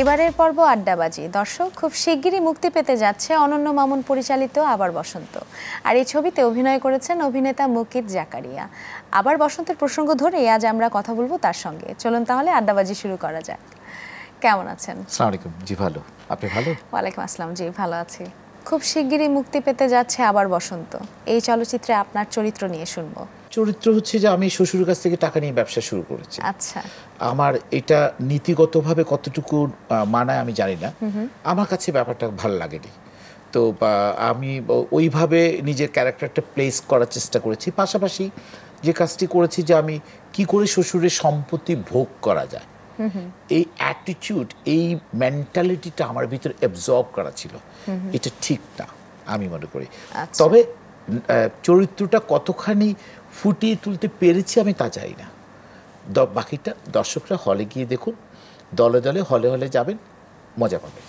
এবারের পর্ব আড্ডাবাজি দর্শক খুব শিগগিরই মুক্তি পেতে যাচ্ছে অনন্য মামুন পরিচালিত আবার বসন্ত আর এই ছবিতে অভিনয় করেছেন অভিনেতা মুকিত জাকারিয়া আবার বসন্তের প্রসঙ্গ ধরে আজ আমরা কথা বলবো তার সঙ্গে চলুন তাহলে আড্ডাবাজি শুরু করা যাক কেমন আছেন জি ভালো আপনি ভালো ওয়ালাইকুম আসসালাম জি ভালো আছি খুব শিগগিরই মুক্তি পেতে যাচ্ছে আবার বসন্ত এই চলচ্চিত্রে আপনার চরিত্র নিয়ে শুনবো চরিত্র হচ্ছে যে আমি শ্বশুরের কাছ থেকে টাকা নিয়ে ব্যবসা শুরু করেছি আচ্ছা আমার এটা নীতিগতভাবে কতটুকু মানায় আমি জানি না আমার কাছে ব্যাপারটা ভালো লাগেনি তো আমি ওইভাবে নিজের ক্যারেক্টারটা প্লেস করার চেষ্টা করেছি পাশাপাশি যে কাজটি করেছি যে আমি কি করে শ্বশুরের সম্পত্তি ভোগ করা যায় এই অ্যাটিটিউড এই মেন্টালিটিটা আমার ভিতরে অ্যাবজর্ব করা ছিল এটা ঠিক না আমি মনে করি আচ্ছা। তবে চরিত্রটা কতখানি ফুটিয়ে তুলতে পেরেছি আমি তা চাই না বাকিটা দর্শকরা হলে গিয়ে দেখুন দলে দলে হলে হলে যাবেন মজা পাবেন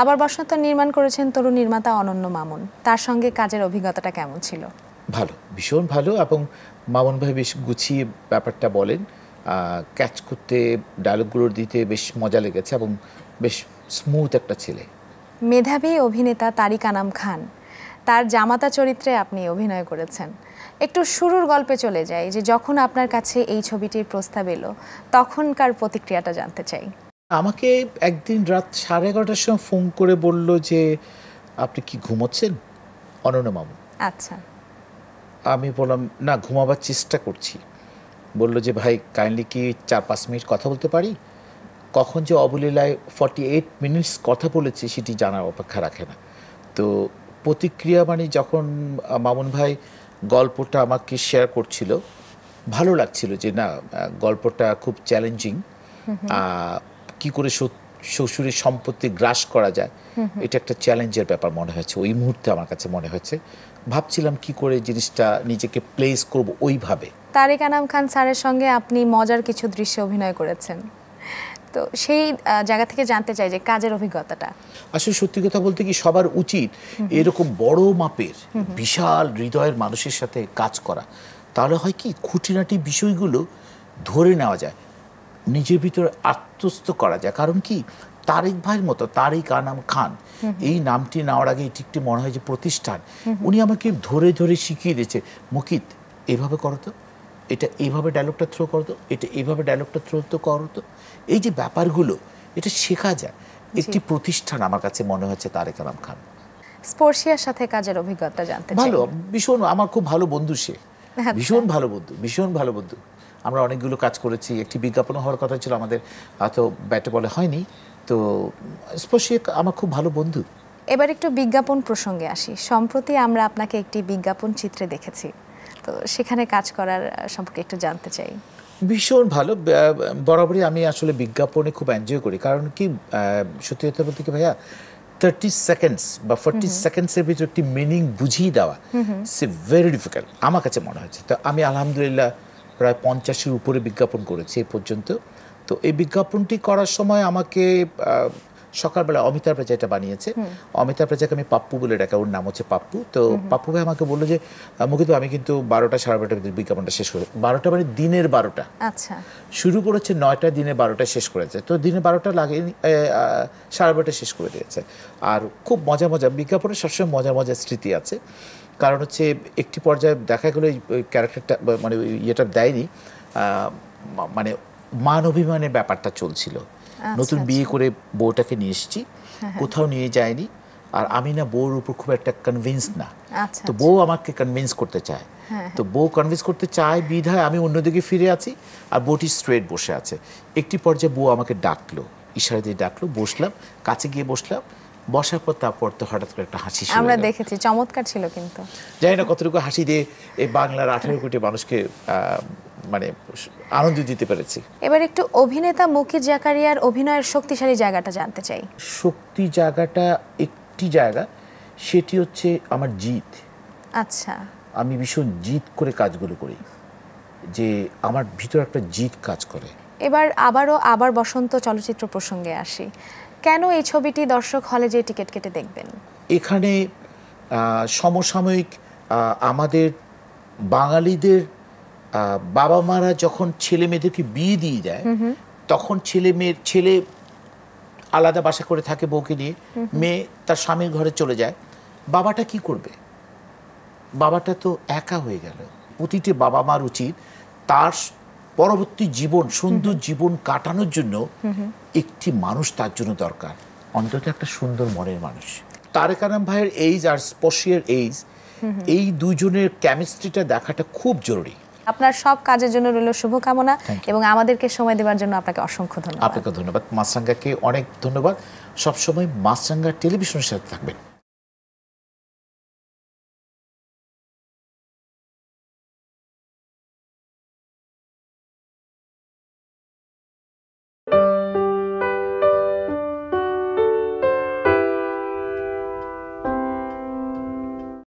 আবার বসন্ত নির্মাণ করেছেন তরুণ নির্মাতা অনন্য মামুন তার সঙ্গে কাজের অভিজ্ঞতাটা কেমন ছিল ভালো ভীষণ ভালো এবং মামুন ভাই বেশ গুছিয়ে ব্যাপারটা বলেন ক্যাচ করতে ডায়লগুলো দিতে বেশ মজা লেগেছে এবং বেশ স্মুথ একটা ছেলে মেধাবী অভিনেতা তারিক আনাম খান তার জামাতা চরিত্রে আপনি অভিনয় করেছেন একটু শুরুর গল্পে চলে যাই যে যখন আপনার কাছে এই ছবিটির প্রস্তাব এলো তখনকার প্রতিক্রিয়াটা জানতে চাই আমাকে একদিন রাত সাড়ে এগারোটার সময় ফোন করে বলল যে আপনি কি ঘুমোচ্ছেন অনন্যা মামু আচ্ছা আমি বললাম না ঘুমাবার চেষ্টা করছি বলল যে ভাই কাইন্ডলি কি চার পাঁচ মিনিট কথা বলতে পারি কখন যে অবলীলায় ফর্টি এইট মিনিটস কথা বলেছি সেটি জানার অপেক্ষা রাখে না তো প্রতিক্রিয়া মানে যখন মামুন ভাই গল্পটা আমাকে শেয়ার করছিল ভালো লাগছিল যে না গল্পটা খুব চ্যালেঞ্জিং কি করে শ্বশুরের সম্পত্তি গ্রাস করা যায় এটা একটা চ্যালেঞ্জের ব্যাপার মনে হয়েছে ওই মুহূর্তে আমার কাছে মনে হয়েছে ভাবছিলাম কি করে জিনিসটা নিজেকে প্লেস করব ওইভাবে তারেক আনাম খান স্যারের সঙ্গে আপনি মজার কিছু দৃশ্যে অভিনয় করেছেন তো সেই জায়গা থেকে জানতে চাই যে কাজের অভিজ্ঞতাটা আসলে সত্যি কথা বলতে কি সবার উচিত এরকম বড় মাপের বিশাল হৃদয়ের মানুষের সাথে কাজ করা তাহলে হয় কি খুঁটিনাটি বিষয়গুলো ধরে নেওয়া যায় নিজের ভিতরে আত্মস্থ করা যায় কারণ কি তারেক ভাইয়ের মতো তারেক আনাম খান এই নামটি নেওয়ার আগে এটি একটি মনে হয় যে প্রতিষ্ঠান উনি আমাকে ধরে ধরে শিখিয়ে দিয়েছে মুকিত এভাবে করো তো এটা এইভাবে ডায়লগটা থ্রো করতো এটা এইভাবে ডায়লগটা থ্রো তো করতো এই যে ব্যাপারগুলো এটা শেখা যায় একটি প্রতিষ্ঠান আমার কাছে মনে হচ্ছে তারেক আলাম খান স্পর্শিয়ার সাথে কাজের অভিজ্ঞতা জানতে ভালো ভীষণ আমার খুব ভালো বন্ধু সে আচ্ছা। ভীষণ ভালো বন্ধু ভীষণ ভালো বন্ধু আমরা অনেকগুলো কাজ করেছি একটি বিজ্ঞাপন হওয়ার কথা ছিল আমাদের এত ব্যাটে বলে হয়নি তো স্পর্শিয়া আমার খুব ভালো বন্ধু এবার একটু বিজ্ঞাপন প্রসঙ্গে আসি সম্প্রতি আমরা আপনাকে একটি বিজ্ঞাপন চিত্রে দেখেছি তো সেখানে কাজ করার সম্পর্কে একটু জানতে চাই ভীষণ ভালো বরাবরই আমি আসলে বিজ্ঞাপনে খুব এনজয় করি কারণ কি সত্যি কথা বলতে কি ভাইয়া থার্টি সেকেন্ডস বা ফোর্টি সেকেন্ডসের ভিতরে একটি মিনিং বুঝিয়ে দেওয়া সে ভেরি ডিফিকাল্ট আমার কাছে মনে হয়েছে তো আমি আলহামদুলিল্লাহ প্রায় পঞ্চাশের উপরে বিজ্ঞাপন করেছি এ পর্যন্ত তো এই বিজ্ঞাপনটি করার সময় আমাকে সকালবেলা অমিতাভ রাজা এটা বানিয়েছে অমিতাভ রাজাকে আমি পাপ্পু বলে ডাকা ওর নাম হচ্ছে পাপ্পু তো পাপ্পু ভাই আমাকে বললো যে মুখিত আমি কিন্তু বারোটা সাড়ে বারোটা ভিতরে বিজ্ঞাপনটা শেষ করে বারোটা মানে দিনের বারোটা আচ্ছা শুরু করেছে নয়টা দিনে বারোটা শেষ করেছে তো দিনে বারোটা লাগে সাড়ে বারোটা শেষ করে দিয়েছে আর খুব মজা মজা বিজ্ঞাপনের সবসময় মজা মজার স্মৃতি আছে কারণ হচ্ছে একটি পর্যায়ে দেখা গেলো ওই ক্যারেক্টারটা মানে ইয়েটা দেয়নি মানে মান অভিমানের ব্যাপারটা চলছিল আচ্ছা, নতুন আচ্ছা। বিয়ে করে বউটাকে নিয়ে এসেছি হ্যাঁ, হ্যাঁ। কোথাও নিয়ে যায়নি আর আমি না বউর উপর খুব একটা কনভিন্স না আচ্ছা, হ্যাঁ, তো বউ আমাকে কনভিন্স করতে চায় তো বউ কনভিন্স করতে চায় বিধায় আমি অন্যদিকে ফিরে আছি আর বউটি স্ট্রেট বসে আছে একটি পর্যায়ে বউ আমাকে ডাকলো ইশারা দিয়ে ডাকলো বসলাম কাছে গিয়ে বসলাম বসার পর তারপর তো হঠাৎ করে একটা হাসি আমরা দেখেছি চমৎকার ছিল কিন্তু জানি না কতটুকু হাসি দিয়ে এই বাংলার আঠেরো কোটি মানুষকে মানে আনন্দ দিতে পেরেছি এবার একটু অভিনেতা মুকিত জাকারিয়ার অভিনয়ের শক্তিশালী জায়গাটা জানতে চাই শক্তি জায়গাটা একটি জায়গা সেটি হচ্ছে আমার জিত আচ্ছা আমি ভীষণ জিত করে কাজগুলো করি যে আমার ভিতর একটা জিত কাজ করে এবার আবারও আবার বসন্ত চলচ্চিত্র প্রসঙ্গে আসি কেন এই ছবিটি দর্শক হলে যে টিকিট কেটে দেখবেন এখানে সমসাময়িক আমাদের বাঙালিদের বাবা মারা যখন ছেলে মেয়েদেরকে বিয়ে দিয়ে দেয় তখন ছেলে মেয়ের ছেলে আলাদা বাসা করে থাকে বউকে নিয়ে মেয়ে তার স্বামীর ঘরে চলে যায় বাবাটা কি করবে বাবাটা তো একা হয়ে গেল প্রতিটি বাবা মার উচিত তার পরবর্তী জীবন সুন্দর জীবন কাটানোর জন্য একটি মানুষ তার জন্য দরকার অন্তত একটা সুন্দর মনের মানুষ আনাম ভাইয়ের এইজ আর স্পর্শিয়ার এইজ এই দুজনের কেমিস্ট্রিটা দেখাটা খুব জরুরি আপনার সব কাজের জন্য রইল শুভকামনা এবং আমাদেরকে সময় দেওয়ার জন্য আপনাকে অসংখ্য ধন্যবাদ আপনাকে ধন্যবাদ মাছরাঙ্গাকে অনেক ধন্যবাদ সবসময় মাছরাঙ্গা টেলিভিশনের সাথে থাকবেন